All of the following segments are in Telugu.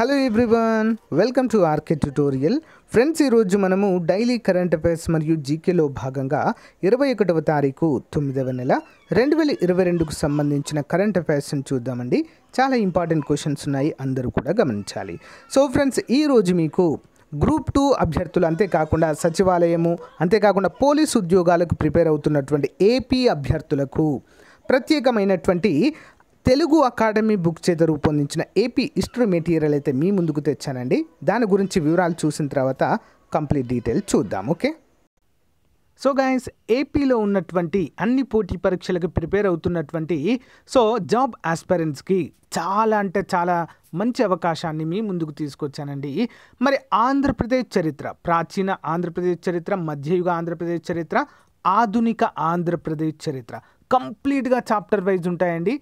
hello everyone welcome to RK tutorial friends ఈరోజు మనము డైలీ కరెంట్ అఫైర్స్ మరియు జీకేలో భాగంగా ఇరవై ఒకటవ తారీఖు తొమ్మిదవ నెల రెండు వేల ఇరవై రెండుకు సంబంధించిన కరెంట్ అఫైర్స్ని చూద్దామండి చాలా ఇంపార్టెంట్ క్వశ్చన్స్ ఉన్నాయి అందరూ కూడా గమనించాలి సో ఫ్రెండ్స్ ఈరోజు మీకు గ్రూప్ టూ అభ్యర్థులు అంతేకాకుండా సచివాలయము అంతేకాకుండా పోలీసు ఉద్యోగాలకు ప్రిపేర్ అవుతున్నటువంటి ఏపీ అభ్యర్థులకు ప్రత్యేకమైనటువంటి తెలుగు అకాడమీ బుక్ చేత రూపొందించిన ఏపీ హిస్టరీ మెటీరియల్ అయితే మీ ముందుకు తెచ్చానండి దాని గురించి వివరాలు చూసిన తర్వాత కంప్లీట్ డీటెయిల్ చూద్దాం ఓకే సో గాయస్ ఏపీలో ఉన్నటువంటి అన్ని పోటీ పరీక్షలకు ప్రిపేర్ అవుతున్నటువంటి సో జాబ్ ఆస్పరెంట్స్కి చాలా అంటే చాలా మంచి అవకాశాన్ని మీ ముందుకు తీసుకొచ్చానండి మరి ఆంధ్రప్రదేశ్ చరిత్ర ప్రాచీన ఆంధ్రప్రదేశ్ చరిత్ర మధ్యయుగ ఆంధ్రప్రదేశ్ చరిత్ర ఆధునిక ఆంధ్రప్రదేశ్ చరిత్ర కంప్లీట్గా చాప్టర్ వైజ్ ఉంటాయండి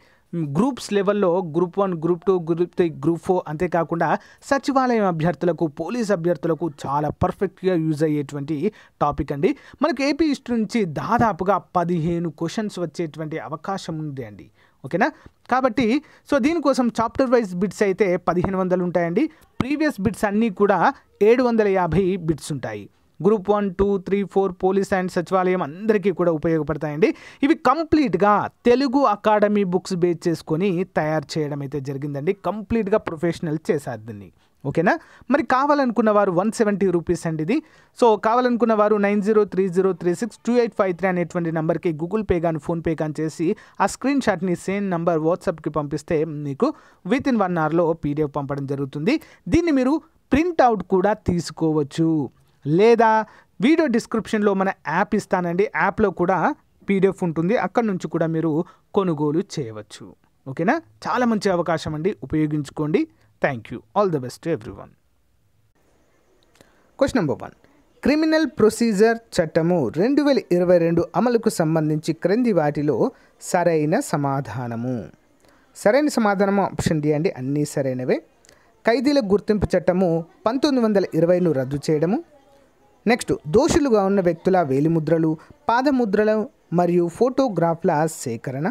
గ్రూప్స్ లెవెల్లో group one group two group three group four అంతేకాకుండా సచివాలయం అభ్యర్థులకు పోలీస్ అభ్యర్థులకు చాలా పర్ఫెక్ట్గా యూజ్ అయ్యేటువంటి టాపిక్ అండి మనకు ఏపీ హిస్టరీ నుంచి దాదాపుగా పదిహేను క్వశ్చన్స్ వచ్చేటువంటి అవకాశం ఉంది అండి ఓకేనా కాబట్టి సో దీనికోసం చాప్టర్ వైజ్ బిట్స్ అయితే పదిహేను వందలు ఉంటాయండి ప్రీవియస్ బిట్స్ అన్నీ కూడా ఏడు వందల యాభై బిట్స్ ఉంటాయి group one two three four police and సచివాలయం అందరికీ కూడా ఉపయోగపడతాయండి ఇవి కంప్లీట్గా తెలుగు అకాడమీ బుక్స్ బేస్ చేసుకొని తయారు చేయడం అయితే జరిగిందండి కంప్లీట్గా ప్రొఫెషనల్ చేశారు దీన్ని ఓకేనా మరి కావాలనుకున్న వారు వన్ సెవెంటీ రూపీస్ అండి ఇది సో కావాలనుకున్న వారు nine zero three zero three six two eight five three అనేటువంటి నెంబర్కి గూగుల్ పే కానీ ఫోన్పే కానీ చేసి ఆ స్క్రీన్ షాట్ని సేమ్ నెంబర్ వాట్సాప్కి పంపిస్తే మీకు విత్ ఇన్ వన్ అవర్లో పీడిఎఫ్ పంపడం జరుగుతుంది దీన్ని మీరు ప్రింట్అవుట్ కూడా తీసుకోవచ్చు లేదా వీడియో డిస్క్రిప్షన్లో మన యాప్ ఇస్తానండి యాప్లో కూడా పీడిఎఫ్ ఉంటుంది అక్కడ నుంచి కూడా మీరు కొనుగోలు చేయవచ్చు ఓకేనా చాలా మంచి అవకాశం అండి ఉపయోగించుకోండి thank you all the best everyone question number one criminal procedure చట్టము రెండు వేల ఇరవై రెండు అమలుకు సంబంధించి క్రింది వాటిలో సరైన సమాధానము సరైన సమాధానము ఆప్షన్ డి అండి అన్నీ సరైనవే ఖైదీల గుర్తింపు చట్టము పంతొమ్మిది వందల ఇరవైను రద్దు చేయడము నెక్స్ట్ దోషులుగా ఉన్న వ్యక్తుల వేలిముద్రలు పాదముద్రలు మరియు ఫోటోగ్రాఫ్ల సేకరణ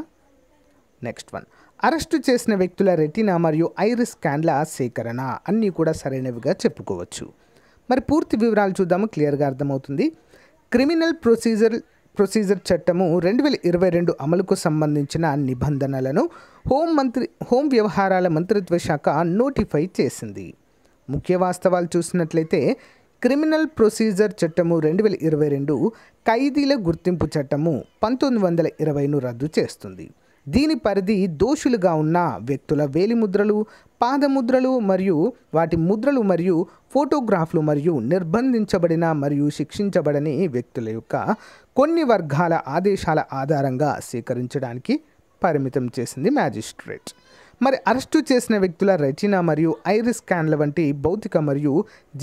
నెక్స్ట్ వన్ అరెస్టు చేసిన వ్యక్తుల రెటీనా మరియు ఐరిస్ స్కాన్ల సేకరణ అన్నీ కూడా సరైనవిగా చెప్పుకోవచ్చు మరి పూర్తి వివరాలు చూద్దాము క్లియర్గా అర్థమవుతుంది క్రిమినల్ ప్రొసీజర్ ప్రొసీజర్ చట్టము రెండు వేల ఇరవై రెండు అమలుకు సంబంధించిన నిబంధనలను హోం మంత్రి హోం వ్యవహారాల మంత్రిత్వ శాఖ నోటిఫై చేసింది ముఖ్య వాస్తవాలు చూసినట్లయితే క్రిమినల్ ప్రొసీజర్ చట్టము రెండు వేల ఇరవై రెండు ఖైదీల గుర్తింపు చట్టము పంతొమ్మిది వందల ఇరవైను రద్దు చేస్తుంది దీని పరిధి దోషులుగా ఉన్న వ్యక్తుల వేలిముద్రలు పాదముద్రలు మరియు వాటి ముద్రలు మరియు ఫోటోగ్రాఫ్లు మరియు నిర్బంధించబడిన మరియు శిక్షించబడని వ్యక్తుల యొక్క కొన్ని వర్గాల ఆదేశాల ఆధారంగా సేకరించడానికి పరిమితం చేసింది మ్యాజిస్ట్రేట్ మరి అరెస్టు చేసిన వ్యక్తుల రెటీనా మరియు ఐరిస్ స్కాన్ల వంటి భౌతిక మరియు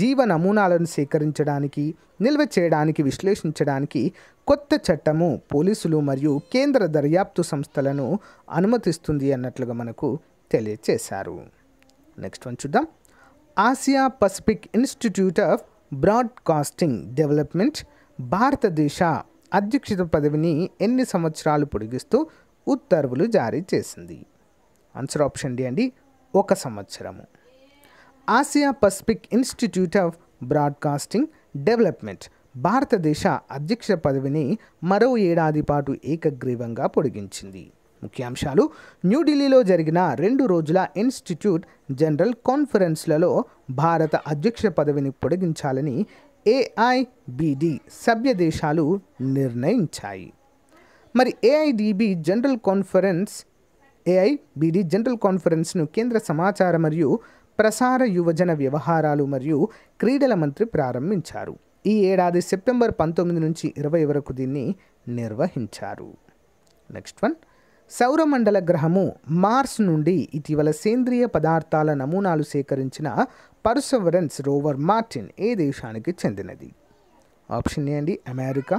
జీవ నమూనాలను సేకరించడానికి నిల్వ చేయడానికి విశ్లేషించడానికి కొత్త చట్టము పోలీసులు మరియు కేంద్ర దర్యాప్తు సంస్థలను అనుమతిస్తుంది అన్నట్లుగా మనకు తెలియచేశారు నెక్స్ట్ వన్ చూద్దాం Asia Pacific Institute of Broadcasting Development భారతదేశ అధ్యక్షత పదవిని ఎన్ని సంవత్సరాలు పొడిగిస్తూ ఉత్తర్వులు జారీ చేసింది ఆన్సర్ ఆప్షన్ డి అండి ఒక సంవత్సరము Asia Pacific Institute of Broadcasting Development భారతదేశ అధ్యక్ష పదవిని మరో ఏడాది పాటు ఏకగ్రీవంగా పొడిగించింది ముఖ్యాంశాలు న్యూఢిల్లీలో జరిగిన రెండు రోజుల ఇన్స్టిట్యూట్ జనరల్ కాన్ఫరెన్స్లలో భారత అధ్యక్ష పదవిని పొడిగించాలని ఏఐబిడి సభ్య దేశాలు నిర్ణయించాయి మరి AIDB general conference AIBD general కాన్ఫరెన్స్ను కేంద్ర సమాచార మరియు ప్రసార యువజన వ్యవహారాలు మరియు క్రీడల మంత్రి ప్రారంభించారు ఈ ఏడాది సెప్టెంబర్ పంతొమ్మిది నుంచి ఇరవై వరకు దీన్ని నిర్వహించారు నెక్స్ట్ వన్ సౌరమండల గ్రహము మార్స్ నుండి ఇటీవల సేంద్రియ పదార్థాల నమూనాలు సేకరించిన పర్సవరెన్స్ రోవర్ మార్టిన్ ఏ దేశానికి చెందినది ఆప్షన్ ఏ అండి అమెరికా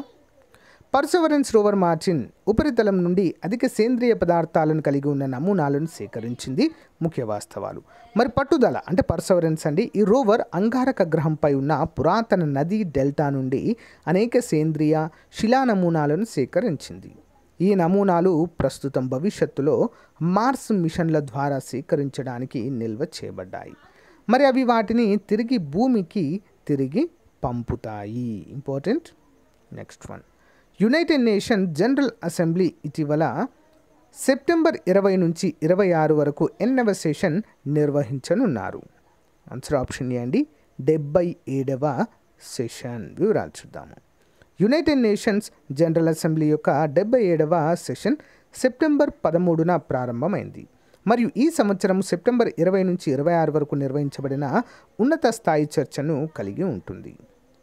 పర్సవరెన్స్ రోవర్ మార్చిన్ ఉపరితలం నుండి అధిక సేంద్రియ పదార్థాలను కలిగి ఉన్న నమూనాలను సేకరించింది ముఖ్య వాస్తవాలు మరి పట్టుదల అంటే పర్సవరెన్స్ అండి ఈ రోవర్ అంగారక గ్రహంపై ఉన్న పురాతన నది డెల్టా నుండి అనేక సేంద్రియ శిలా నమూనాలను సేకరించింది ఈ నమూనాలు ప్రస్తుతం భవిష్యత్తులో మార్స్ మిషన్ల ద్వారా సేకరించడానికి నిల్వ చేయబడ్డాయి మరి అవి వాటిని తిరిగి భూమికి తిరిగి పంపుతాయి important next one United Nation General Assembly ఇటీవల సెప్టెంబర్ ఇరవై నుంచి ఇరవై ఆరు వరకు ఎన్నవ సెషన్ నిర్వహించనున్నారు ఆన్సర్ ఆప్షన్ అండి డెబ్బై ఏడవ సెషన్ వివరాలు చూద్దాము యునైటెడ్ నేషన్స్ జనరల్ అసెంబ్లీ యొక్క డెబ్బై ఏడవ సెషన్ సెప్టెంబర్ పదమూడున ప్రారంభమైంది మరియు ఈ సంవత్సరం సెప్టెంబర్ ఇరవై నుంచి ఇరవై ఆరు వరకు నిర్వహించబడిన ఉన్నత స్థాయి చర్చను కలిగి ఉంటుంది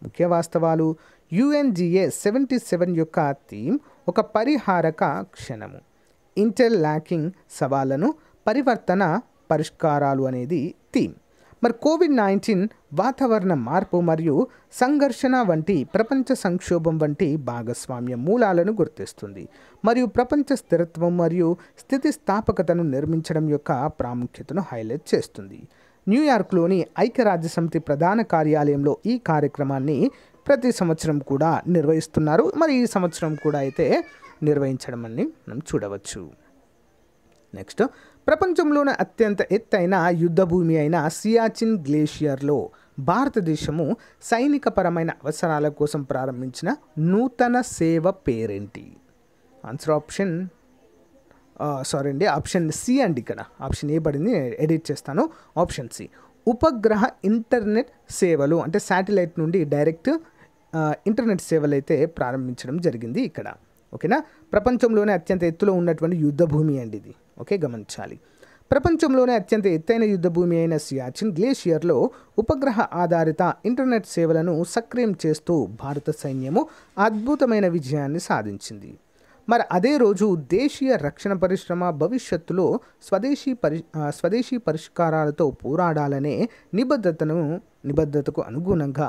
ముఖ్య వాస్తవాలు యుఎన్జిఏ సెవెంటీ సెవెన్ యొక్క థీమ్ ఒక పరిహారక క్షణము ఇంటర్ ల్యాకింగ్ సవాళ్లను పరివర్తన పరిష్కారాలు అనేది థీమ్ మరి కోవిడ్ నైన్టీన్ వాతావరణ మార్పు మరియు సంఘర్షణ వంటి ప్రపంచ సంక్షోభం వంటి భాగస్వామ్య మూలాలను గుర్తిస్తుంది మరియు ప్రపంచ స్థిరత్వం మరియు స్థితిస్థాపకతను నిర్మించడం యొక్క ప్రాముఖ్యతను హైలైట్ చేస్తుంది న్యూయార్క్లోని ఐక్యరాజ్యసమితి ప్రధాన కార్యాలయంలో ఈ కార్యక్రమాన్ని ప్రతి సంవత్సరం కూడా నిర్వహిస్తున్నారు మరి ఈ సంవత్సరం కూడా అయితే నిర్వహించడం అని మనం చూడవచ్చు నెక్స్ట్ ప్రపంచంలోనే అత్యంత ఎత్తైన యుద్ధభూమి అయిన సియాచిన్ గ్లేషియర్లో భారతదేశము సైనికపరమైన అవసరాల కోసం ప్రారంభించిన నూతన సేవ పేరేంటి ఆన్సర్ ఆప్షన్ సారీ అండి ఆప్షన్ సి అండి ఇక్కడ ఆప్షన్ ఏ పడింది ఎడిట్ చేస్తాను ఆప్షన్ సి ఉపగ్రహ ఇంటర్నెట్ సేవలు అంటే శాటిలైట్ నుండి డైరెక్ట్ ఇంటర్నెట్ సేవలు అయితే ప్రారంభించడం జరిగింది ఇక్కడ ఓకేనా ప్రపంచంలోనే అత్యంత ఎత్తులో ఉన్నటువంటి యుద్ధభూమి అండి ఇది ఓకే గమనించాలి ప్రపంచంలోనే అత్యంత ఎత్తైన యుద్ధభూమి అయిన సియాచిన్ గ్లేషియర్లో ఉపగ్రహ ఆధారిత ఇంటర్నెట్ సేవలను సక్రియం చేస్తూ భారత సైన్యము అద్భుతమైన విజయాన్ని సాధించింది మరి అదే రోజు దేశీయ రక్షణ పరిశ్రమ భవిష్యత్తులో స్వదేశీ పరి స్వదేశీ పరిష్కారాలతో పోరాడాలనే నిబద్ధతను నిబద్ధతకు అనుగుణంగా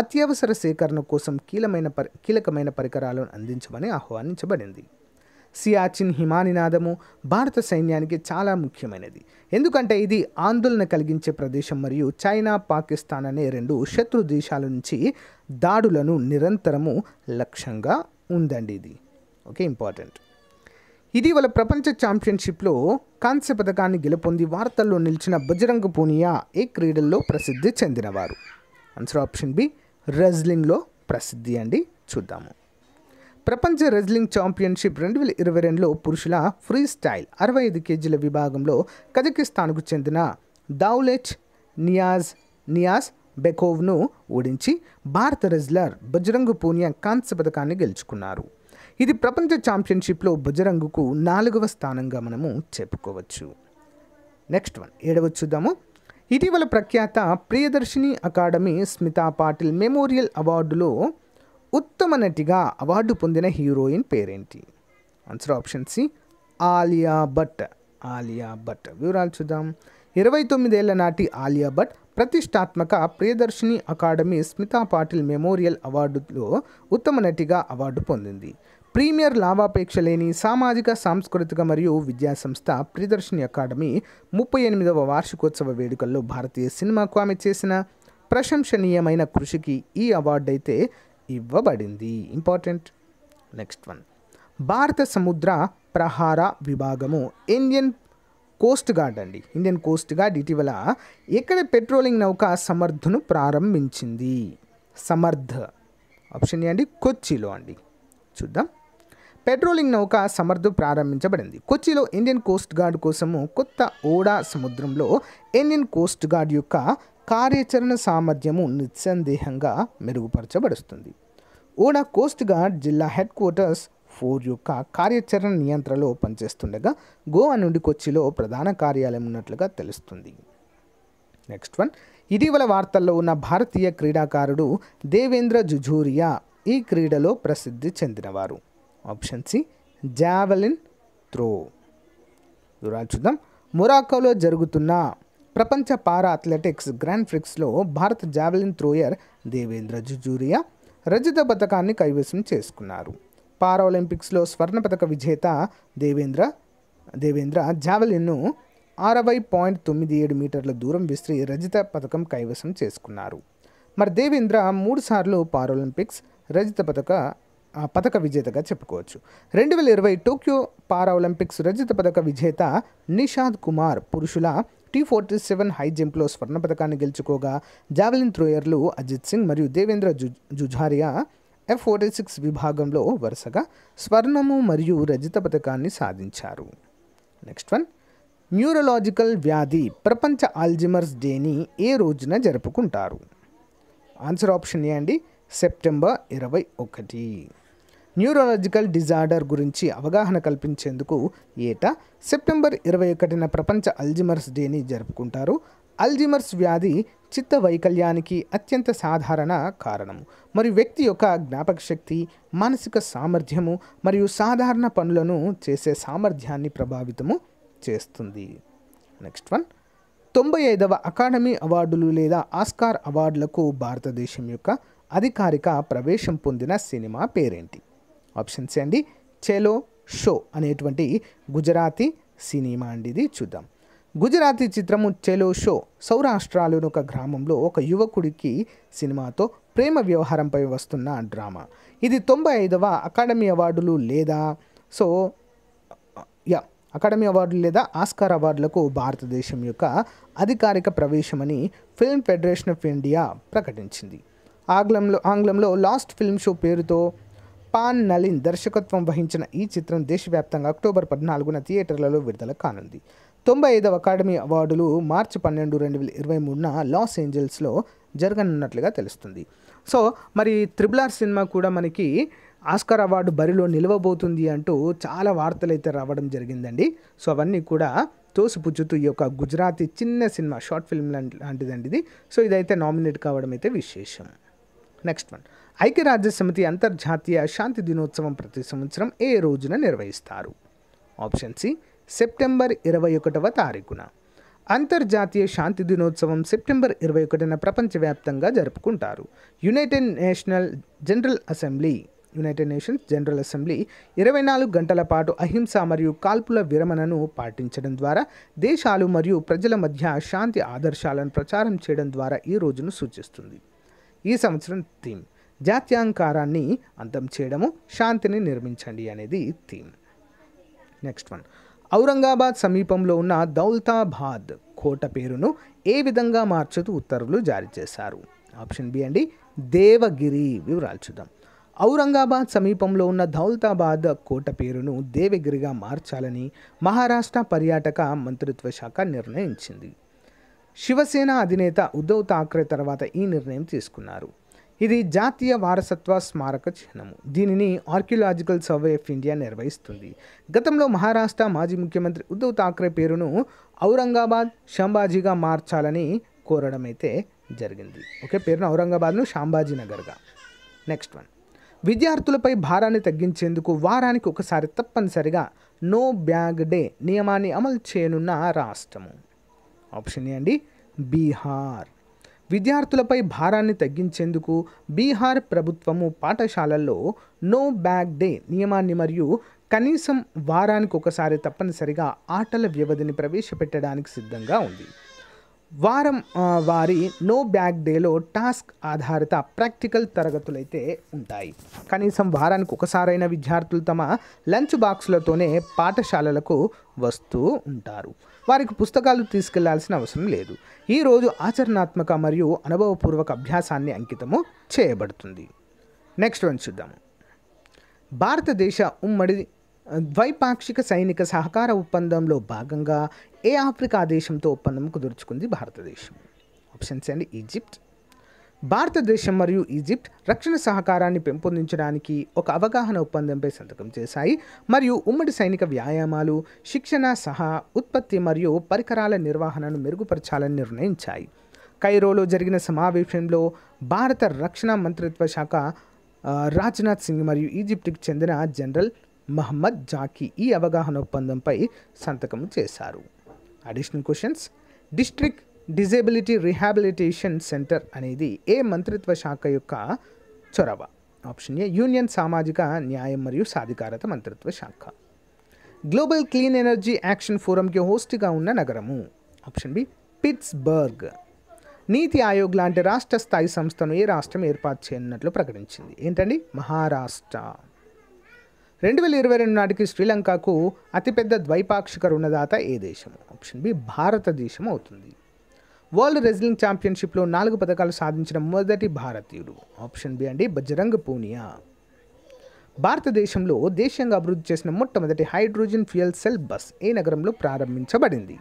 అత్యవసర సేకరణ కోసం కీలమైన పరి కీలకమైన పరికరాలను అందించమని ఆహ్వానించబడింది సియాచిన్ హిమానినాదము భారత సైన్యానికి చాలా ముఖ్యమైనది ఎందుకంటే ఇది ఆందోళన కలిగించే ప్రదేశం మరియు చైనా పాకిస్తాన్ అనే రెండు శత్రు దేశాల నుంచి దాడులను నిరంతరము లక్ష్యంగా ఉందండి ఇది ఓకే ఇంపార్టెంట్ ఇటీవల ప్రపంచ ఛాంపియన్షిప్లో కాంస్య పథకాన్ని గెలుపొంది వార్తల్లో నిలిచిన బజరంగ పూనియా ఏ క్రీడల్లో ప్రసిద్ధి చెందినవారు ఆన్సర్ ఆప్షన్ బి రెజ్లింగ్లో ప్రసిద్ధి అండి చూద్దాము ప్రపంచ రెజ్లింగ్ ఛాంపియన్షిప్ రెండు వేల ఇరవై రెండులో పురుషుల ఫ్రీ స్టైల్ అరవై ఐదు కేజీల విభాగంలో కజకిస్తాన్కు చెందిన దౌలెచ్ నియాజ్ నియాజ్ బెకోవ్ను ఓడించి భారత రెజ్లర్ బజరంగ్ పూనియా కాంస్య పథకాన్ని గెలుచుకున్నారు ఇది ప్రపంచ ఛాంపియన్షిప్లో బజరంగుకు నాలుగవ స్థానంగా మనము చెప్పుకోవచ్చు నెక్స్ట్ వన్ ఏడవ చూద్దాము ఇటీవల ప్రఖ్యాత ప్రియదర్శిని అకాడమీ స్మితా పాటిల్ మెమోరియల్ అవార్డులో ఉత్తమ నటిగా అవార్డు పొందిన హీరోయిన్ పేరేంటి answer option C Alia Bhatt Alia Bhatt వివరాలు చూద్దాం ఇరవై తొమ్మిదేళ్ల నాటి ఆలియా భట్ ప్రతిష్టాత్మక ప్రియదర్శిని అకాడమీ స్మితా పాటిల్ మెమోరియల్ అవార్డులో ఉత్తమ నటిగా అవార్డు పొందింది ప్రీమియర్ లాభాపేక్ష లేని సామాజిక సాంస్కృతిక మరియు విద్యా సంస్థ ప్రియదర్శిని అకాడమీ ముప్పై ఎనిమిదవ వార్షికోత్సవ వేడుకల్లో భారతీయ సినిమాకు ఆమె చేసిన ప్రశంసనీయమైన కృషికి ఈ అవార్డు అయితే ఇవ్వబడింది ఇంపార్టెంట్ నెక్స్ట్ వన్ భారత సముద్ర ప్రహార విభాగము ఇండియన్ కోస్ట్ గార్డ్ అండి ఇండియన్ కోస్ట్ గార్డ్ ఇటీవల ఎక్కడ పెట్రోలింగ్ నౌక సమర్థను ప్రారంభించింది సమర్థ ఆప్షన్ ఏ అండి కొచ్చిలో అండి చూద్దాం పెట్రోలింగ్ నౌక సమర్థు ప్రారంభించబడింది కొచ్చిలో ఇండియన్ కోస్ట్ గార్డ్ కోసము కొత్త ఓడా సముద్రంలో ఇండియన్ కోస్ట్ గార్డ్ యొక్క కార్యాచరణ సామర్థ్యము నిస్సందేహంగా మెరుగుపరచబడుస్తుంది ఓడా కోస్ట్ గార్డ్ జిల్లా హెడ్ క్వార్టర్స్ ఫోర్ యొక్క కార్యాచరణ నియంత్రణలో పనిచేస్తుండగా గోవా నుండి కొచ్చిలో ప్రధాన కార్యాలయం ఉన్నట్లుగా తెలుస్తుంది నెక్స్ట్ వన్ ఇటీవల వార్తల్లో ఉన్న భారతీయ క్రీడాకారుడు దేవేంద్ర జుజూరియా ఈ క్రీడలో ప్రసిద్ధి చెందినవారు ఆప్షన్ సి జావెలిన్ త్రో వివరాలు చూద్దాం మొరాకోలో జరుగుతున్న ప్రపంచ పారా అథ్లెటిక్స్ గ్రాండ్ ఫ్రిక్స్లో భారత జావెలిన్ త్రోయర్ దేవేంద్ర జుజూరియా రజత పథకాన్ని కైవసం చేసుకున్నారు ఒలింపిక్స్లో స్వర్ణ పథక విజేత దేవేంద్ర దేవేంద్ర జావెలిన్ను అరవై పాయింట్ తొమ్మిది ఏడు మీటర్ల దూరం విసిరి రజత పథకం కైవసం చేసుకున్నారు మరి దేవేంద్ర మూడుసార్లు పారాలింపిక్స్ రజత పథక పథక విజేతగా చెప్పుకోవచ్చు రెండు వేల ఇరవై టోక్యో పారాలింపిక్స్ రజత పథక విజేత నిషాద్ కుమార్ పురుషుల టీ ఫార్టీ సెవెన్ హై జంప్లో స్వర్ణ పథకాన్ని గెలుచుకోగా జావెలిన్ థ్రోయర్లు అజిత్ సింగ్ మరియు దేవేంద్ర జు జుజారియా ఎఫ్ ఫార్టీ సిక్స్ విభాగంలో వరుసగా స్వర్ణము మరియు రజిత పథకాన్ని సాధించారు నెక్స్ట్ వన్ న్యూరలాజికల్ వ్యాధి ప్రపంచ ఆల్జిమర్స్ డేని ఏ రోజున జరుపుకుంటారు ఆన్సర్ ఆప్షన్ ఏ అండి సెప్టెంబర్ ఇరవై ఒకటి న్యూరాలజికల్ డిజార్డర్ గురించి అవగాహన కల్పించేందుకు ఏటా సెప్టెంబర్ ఇరవై ఒకటిన ప్రపంచ అల్జిమర్స్ డేని జరుపుకుంటారు అల్జిమర్స్ వ్యాధి చిత్త వైకల్యానికి అత్యంత సాధారణ కారణం మరియు వ్యక్తి యొక్క జ్ఞాపక శక్తి మానసిక సామర్థ్యము మరియు సాధారణ పనులను చేసే సామర్థ్యాన్ని ప్రభావితము చేస్తుంది నెక్స్ట్ వన్ తొంభై ఐదవ అకాడమీ అవార్డులు లేదా ఆస్కార్ అవార్డులకు భారతదేశం యొక్క అధికారిక ప్రవేశం పొందిన సినిమా పేరేంటి ఆప్షన్ సి అండి చెలో షో అనేటువంటి గుజరాతీ సినిమా అండి ఇది చూద్దాం గుజరాతీ చిత్రము చెలో షో సౌరాష్ట్రలోని ఒక గ్రామంలో ఒక యువకుడికి సినిమాతో ప్రేమ వ్యవహారంపై వస్తున్న డ్రామా ఇది తొంభై ఐదవ అకాడమీ అవార్డులు లేదా సో యా అకాడమీ అవార్డులు లేదా ఆస్కార్ అవార్డులకు భారతదేశం యొక్క అధికారిక ప్రవేశమని ఫిల్మ్ ఫెడరేషన్ ఆఫ్ ఇండియా ప్రకటించింది ఆంగ్లంలో ఆంగ్లంలో లాస్ట్ ఫిల్మ్ షో పేరుతో పాన్ నలిన్ దర్శకత్వం వహించిన ఈ చిత్రం దేశవ్యాప్తంగా అక్టోబర్ పద్నాలుగున థియేటర్లలో విడుదల కానుంది తొంభై ఐదవ అకాడమీ అవార్డులు మార్చి పన్నెండు రెండు వేల ఇరవై మూడున లాస్ ఏంజల్స్లో జరగనున్నట్లుగా తెలుస్తుంది సో మరి త్రిబుల్ ఆర్ సినిమా కూడా మనకి ఆస్కార్ అవార్డు బరిలో నిలవబోతుంది అంటూ చాలా వార్తలు అయితే రావడం జరిగిందండి సో అవన్నీ కూడా తోసిపుచ్చుతూ ఈ యొక్క గుజరాతీ చిన్న సినిమా షార్ట్ ఫిల్మ్ లాంటిదండి ఇది సో ఇదైతే నామినేట్ కావడం అయితే విశేషం నెక్స్ట్ వన్ ఐక్యరాజ్యసమితి అంతర్జాతీయ శాంతి దినోత్సవం ప్రతి సంవత్సరం ఏ రోజున నిర్వహిస్తారు ఆప్షన్ సి సెప్టెంబర్ ఇరవై ఒకటవ తారీఖున అంతర్జాతీయ శాంతి దినోత్సవం సెప్టెంబర్ ఇరవై ఒకటిన ప్రపంచవ్యాప్తంగా జరుపుకుంటారు united national general assembly united nations general assembly ఇరవై నాలుగు గంటల పాటు అహింస మరియు కాల్పుల విరమణను పాటించడం ద్వారా దేశాలు మరియు ప్రజల మధ్య శాంతి ఆదర్శాలను ప్రచారం చేయడం ద్వారా ఈ రోజును సూచిస్తుంది ఈ సంవత్సరం థీమ్ జాత్యాంకారాన్ని అంతం చేయడము శాంతిని నిర్మించండి అనేది థీమ్ నెక్స్ట్ వన్ ఔరంగాబాద్ సమీపంలో ఉన్న దౌల్తాబాద్ కోట పేరును ఏ విధంగా మార్చుతూ ఉత్తర్వులు జారీ చేశారు ఆప్షన్ బి అండి దేవగిరి వివరాలు చూద్దాం ఔరంగాబాద్ సమీపంలో ఉన్న దౌల్తాబాద్ కోట పేరును దేవగిరిగా మార్చాలని మహారాష్ట్ర పర్యాటక మంత్రిత్వ శాఖ నిర్ణయించింది శివసేన అధినేత ఉద్ధవ్ థాక్రే తర్వాత ఈ నిర్ణయం తీసుకున్నారు ఇది జాతీయ వారసత్వ స్మారక చిహ్నము దీనిని ఆర్కియలాజికల్ సర్వే ఆఫ్ ఇండియా నిర్వహిస్తుంది గతంలో మహారాష్ట్ర మాజీ ముఖ్యమంత్రి ఉద్ధవ్ ఠాక్రే పేరును ఔరంగాబాద్ షంబాజీగా మార్చాలని కోరడం అయితే జరిగింది ఓకే పేరును ఔరంగాబాద్ను షాంబాజీ నగర్గా నెక్స్ట్ వన్ విద్యార్థులపై భారాన్ని తగ్గించేందుకు వారానికి ఒకసారి తప్పనిసరిగా నో బ్యాగ్ డే నియమాన్ని అమలు చేయనున్న రాష్ట్రము ఆప్షన్ ఏ అండి బీహార్ విద్యార్థులపై భారాన్ని తగ్గించేందుకు బీహార్ ప్రభుత్వము పాఠశాలల్లో నో బ్యాగ్ డే నియమాన్ని మరియు కనీసం వారానికి ఒకసారి తప్పనిసరిగా ఆటల వ్యవధిని ప్రవేశపెట్టడానికి సిద్ధంగా ఉంది వారం వారి నో బ్యాగ్ డేలో టాస్క్ ఆధారిత ప్రాక్టికల్ తరగతులైతే ఉంటాయి కనీసం వారానికి ఒకసారైన విద్యార్థులు తమ లంచ్ బాక్సులతోనే పాఠశాలలకు వస్తూ ఉంటారు వారికి పుస్తకాలు తీసుకెళ్లాల్సిన అవసరం లేదు ఈరోజు ఆచరణాత్మక మరియు అనుభవపూర్వక అభ్యాసాన్ని అంకితము చేయబడుతుంది నెక్స్ట్ వన్ చూద్దాము భారతదేశ ఉమ్మడి ద్వైపాక్షిక సైనిక సహకార ఒప్పందంలో భాగంగా ఏ ఆఫ్రికా దేశంతో ఒప్పందం కుదుర్చుకుంది భారతదేశం ఆప్షన్స్ అండి ఈజిప్ట్ భారతదేశం మరియు ఈజిప్ట్ రక్షణ సహకారాన్ని పెంపొందించడానికి ఒక అవగాహన ఒప్పందంపై సంతకం చేశాయి మరియు ఉమ్మడి సైనిక వ్యాయామాలు శిక్షణ సహా ఉత్పత్తి మరియు పరికరాల నిర్వహణను మెరుగుపరచాలని నిర్ణయించాయి కైరోలో జరిగిన సమావేశంలో భారత రక్షణ మంత్రిత్వ శాఖ రాజ్నాథ్ సింగ్ మరియు ఈజిప్ట్కి చెందిన జనరల్ మహమ్మద్ జాకీ ఈ అవగాహన ఒప్పందంపై సంతకం చేశారు additional questions district disability rehabilitation centre అనేది ఏ మంత్రిత్వ శాఖ యొక్క చొరవ ఆప్షన్ ఏ యూనియన్ సామాజిక న్యాయం మరియు సాధికారత మంత్రిత్వ శాఖ గ్లోబల్ క్లీన్ ఎనర్జీ యాక్షన్ ఫోరంకి హోస్ట్గా ఉన్న నగరము ఆప్షన్ బి పిట్స్బర్గ్ నీతి ఆయోగ్ లాంటి రాష్ట్ర స్థాయి సంస్థను ఏ రాష్ట్రం ఏర్పాటు చేయనున్నట్లు ప్రకటించింది ఏంటండి మహారాష్ట్ర రెండు వేల ఇరవై రెండు నాటికి శ్రీలంకకు అతిపెద్ద ద్వైపాక్షిక రుణదాత ఏ దేశం ఆప్షన్ బి భారతదేశం అవుతుంది వరల్డ్ రెజ్లింగ్ ఛాంపియన్షిప్లో నాలుగు పథకాలు సాధించిన మొదటి భారతీయుడు ఆప్షన్ బి అండి బజరంగ్ పూనియా భారతదేశంలో దేశంగా అభివృద్ధి చేసిన మొట్టమొదటి హైడ్రోజన్ ఫ్యూయల్ సెల్ బస్ ఏ నగరంలో ప్రారంభించబడింది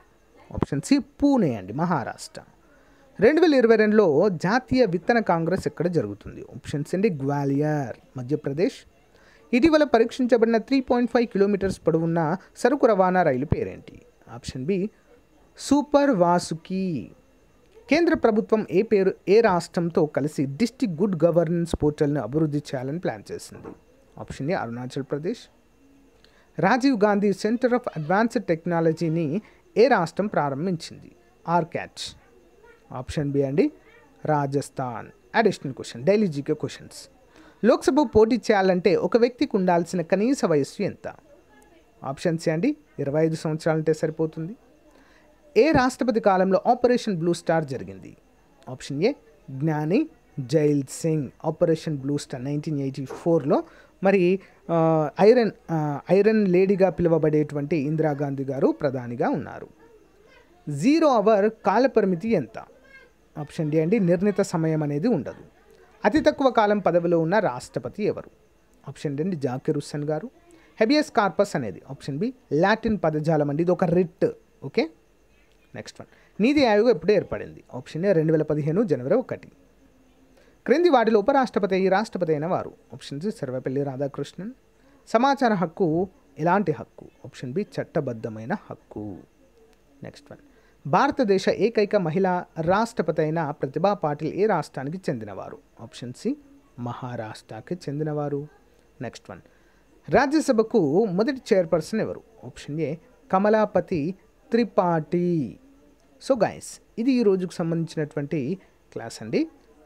ఆప్షన్ సి పూణే అండి మహారాష్ట్ర రెండు వేల ఇరవై రెండులో జాతీయ విత్తన కాంగ్రెస్ ఎక్కడ జరుగుతుంది ఆప్షన్స్ అండి గ్వాలియర్ మధ్యప్రదేశ్ ఇటీవల పరీక్షించబడిన త్రీ పాయింట్ ఫైవ్ కిలోమీటర్స్ పొడవున్న సరుకు రవాణా రైలు పేరేంటి ఆప్షన్ బి సూపర్ వాసుకి కేంద్ర ప్రభుత్వం ఏ పేరు ఏ రాష్ట్రంతో కలిసి డిస్టిక్ గుడ్ గవర్నెన్స్ పోర్టల్ను అభివృద్ధి చేయాలని ప్లాన్ చేసింది option A Arunachal Pradesh Rajiv Gandhi centre of advanced టెక్నాలజీని ఏ రాష్ట్రం ప్రారంభించింది ఆర్ క్యాచ్ ఆప్షన్ బి అండి Rajasthan additional question daily GK questions Lok Sabha పోటీ చేయాలంటే ఒక వ్యక్తికి ఉండాల్సిన కనీస వయస్సు ఎంత ఆప్షన్ అండి ఇరవై ఐదు సంవత్సరాలంటే సరిపోతుంది ఏ రాష్ట్రపతి కాలంలో ఆపరేషన్ బ్లూ స్టార్ జరిగింది option A Giani Zail Singh operation blue star nineteen eighty ఫోర్లో మరి ఐరన్ ఐరన్ లేడీగా పిలువబడేటువంటి ఇందిరాగాంధీ గారు ప్రధానిగా ఉన్నారు జీరో అవర్ కాలపరిమితి ఎంత ఆప్షన్ డి అండి నిర్ణీత సమయం అనేది ఉండదు అతి తక్కువ కాలం పదవిలో ఉన్న రాష్ట్రపతి ఎవరు ఆప్షన్ డి అండి జాకిర్ హుస్సేన్ గారు హెబియస్ కార్పస్ అనేది ఆప్షన్ బి లాటిన్ పదజాలం అండి ఇది ఒక రిట్ ఓకే నెక్స్ట్ వన్ నీతి ఆయోగ్ ఎప్పుడు ఏర్పడింది ఆప్షన్ ఏ రెండు వేల పదిహేను జనవరి ఒకటి క్రింది వాటిలో ఉపరాష్ట్రపతి ఈ రాష్ట్రపతి అయిన వారు ఆప్షన్ సి సర్వపల్లి రాధాకృష్ణన్ సమాచార హక్కు ఎలాంటి హక్కు ఆప్షన్ బి చట్టబద్ధమైన హక్కు నెక్స్ట్ వన్ భారతదేశ ఏకైక మహిళా రాష్ట్రపతి అయిన ప్రతిభా పాటిల్ ఏ రాష్ట్రానికి చెందినవారు ఆప్షన్ సి మహారాష్ట్రకి చెందినవారు నెక్స్ట్ వన్ రాజ్యసభకు మొదటి చైర్పర్సన్ ఎవరు option A Kamalapati Tripathi so guys ఇది ఈ రోజుకు సంబంధించినటువంటి క్లాస్ అండి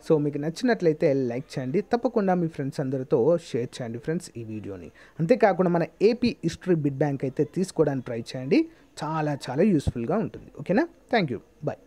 సో మీకు నచ్చినట్లయితే లైక్ చేయండి తప్పకుండా మీ ఫ్రెండ్స్ అందరితో షేర్ చేయండి ఫ్రెండ్స్ ఈ వీడియోని అంతేకాకుండా మన ఏపీ హిస్టరీ బిడ్ బ్యాంక్ అయితే తీసుకోవడానికి ట్రై చేయండి చాలా చాలా యూస్ఫుల్గా ఉంటుంది ఓకేనా థ్యాంక్ యూ బాయ్